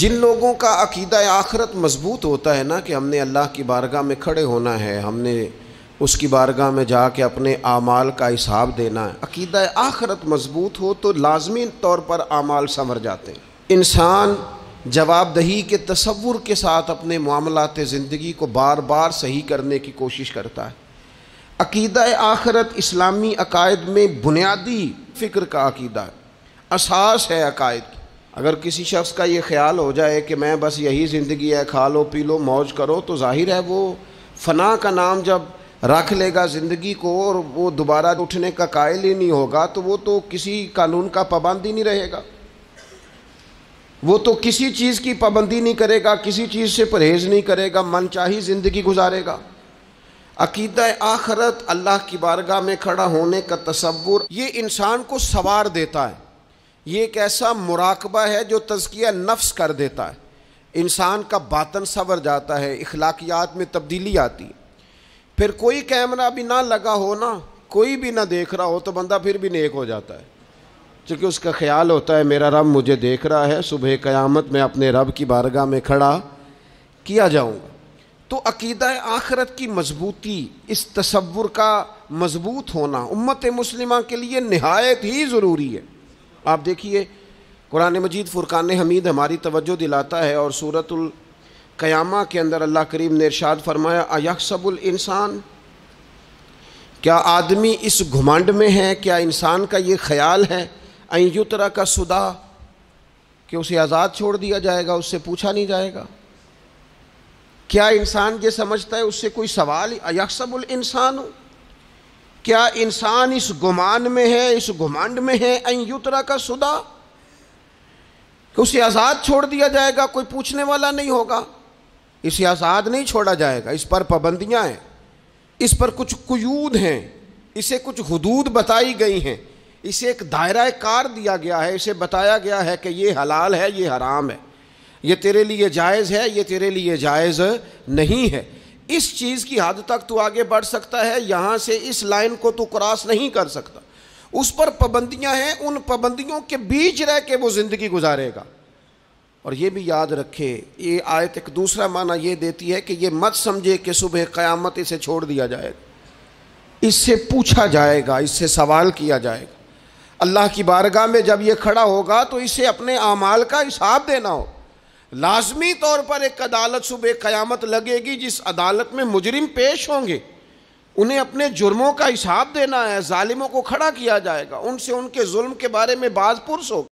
जिन लोगों का अकीदा आखरत मज़बूत होता है ना कि हमने अल्लाह की बारगाह में खड़े होना है हमने उसकी बारगाह में जा के अपने आमाल का हिसाब देना है अकीदा आखरत मज़बूत हो तो लाजमी तौर पर आमाल संवर जाते हैं इंसान जवाबदही के तस्वुर के साथ अपने मामलात ज़िंदगी को बार बार सही करने की कोशिश करता है अकीदा आखरत इस्लामी अकायद में बुनियादी फ़िक्र का अकीदा है असास है अकायद की अगर किसी शख्स का ये ख्याल हो जाए कि मैं बस यही ज़िंदगी है खा लो पी लो मौज करो तो जाहिर है वो फ़ना का नाम जब रख लेगा ज़िंदगी को और वो दोबारा उठने का कायल ही नहीं होगा तो वो तो किसी कानून का पाबंद ही नहीं रहेगा वो तो किसी चीज़ की पाबंदी नहीं करेगा किसी चीज़ से परहेज़ नहीं करेगा मन चाही ज़िंदगी गुजारेगा अकीद आखरत अल्लाह की बारगाह में खड़ा होने का तस्वुर ये इंसान को सवार देता है ये एक ऐसा मुराकबा है जो तजकिया नफ्स कर देता है इंसान का बातन सवर जाता है इखलाकियात में तब्दीली आती है फिर कोई कैमरा भी ना लगा हो ना कोई भी ना देख रहा हो तो बंदा फिर भी नेक हो जाता है क्योंकि उसका ख्याल होता है मेरा रब मुझे देख रहा है सुबह क़यामत में अपने रब की बारगाह में खड़ा किया जाऊँगा तो अकीदा आखरत की मजबूती इस तस्वुर का मजबूत होना उम्मत मुस्लिमा के लिए नहायत ही ज़रूरी है आप देखिए कुरान मजीद फ़ुरक़ान हमीद हमारी तवज्जो दिलाता है और सूरतुल क़यामा के अंदर अल्लाह करीम ने इरशाद फरमाया अयकसबुल इंसान क्या आदमी इस घुमांड में है क्या इंसान का ये ख्याल है अयुतरा का सुदा कि उसे आज़ाद छोड़ दिया जाएगा उससे पूछा नहीं जाएगा क्या इंसान ये समझता है उससे कोई सवाल अयकसबुल इंसान हो क्या इंसान इस गुमान में है इस घुमांड में है अयुतरा का सुदा कि उसे आज़ाद छोड़ दिया जाएगा कोई पूछने वाला नहीं होगा इसे आज़ाद नहीं छोड़ा जाएगा इस पर पाबंदियाँ हैं इस पर कुछ कुयूद हैं इसे कुछ हदूद बताई गई हैं इसे एक दायरा कार दिया गया है इसे बताया गया है कि ये हलाल है ये हराम है ये तेरे लिए जायज़ है ये तेरे लिए जायज़ नहीं है इस चीज़ की हद तक तू आगे बढ़ सकता है यहाँ से इस लाइन को तू क्रॉस नहीं कर सकता उस पर पाबंदियाँ हैं उन पाबंदियों के बीच रह के वो ज़िंदगी गुजारेगा और ये भी याद रखे ये आयत एक दूसरा माना ये देती है कि ये मत समझे कि सुबह क़यामत इसे छोड़ दिया जाएगा इससे पूछा जाएगा इससे सवाल किया जाएगा अल्लाह की बारगाह में जब ये खड़ा होगा तो इसे अपने आमाल का हिसाब देना होगा लाजमी तौर पर एक अदालत सुबह क़यामत लगेगी जिस अदालत में मुजरिम पेश होंगे उन्हें अपने जुर्मों का हिसाब देना है ालिमों को खड़ा किया जाएगा उनसे उनके जुल्म के बारे में बाज पुरस होगा